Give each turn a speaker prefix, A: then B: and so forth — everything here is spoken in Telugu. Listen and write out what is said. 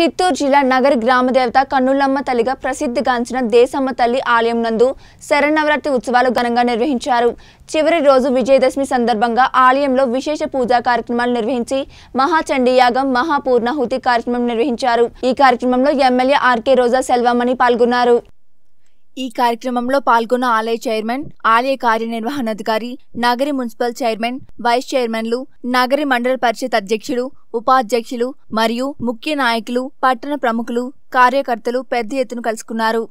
A: చిత్తూరు జిల్లా నగర్ గ్రామదేవత కన్నులమ్మ తల్లిగా ప్రసిద్ధిగాంచిన దేశమ్మ తల్లి ఆలయం నందు శరణవరాత్రి ఉత్సవాలు ఘనంగా నిర్వహించారు చివరి రోజు విజయదశమి సందర్భంగా ఆలయంలో విశేష పూజా కార్యక్రమాలు నిర్వహించి మహాచండీయాగం మహాపూర్ణాహుతి కార్యక్రమం నిర్వహించారు ఈ కార్యక్రమంలో ఎమ్మెల్యే ఆర్కే రోజా సెల్వామణి పాల్గొన్నారు ఈ కార్యక్రమంలో పాల్గొన్న ఆలయ చైర్మన్ ఆలయ కార్యనిర్వహణాధికారి నగరి మున్సిపల్ చైర్మన్ వైస్ చైర్మన్లు నగరి మండల పరిషత్ అధ్యక్షులు ఉపాధ్యక్షులు మరియు ముఖ్య నాయకులు పట్టణ ప్రముఖులు కార్యకర్తలు పెద్ద ఎత్తున కలుసుకున్నారు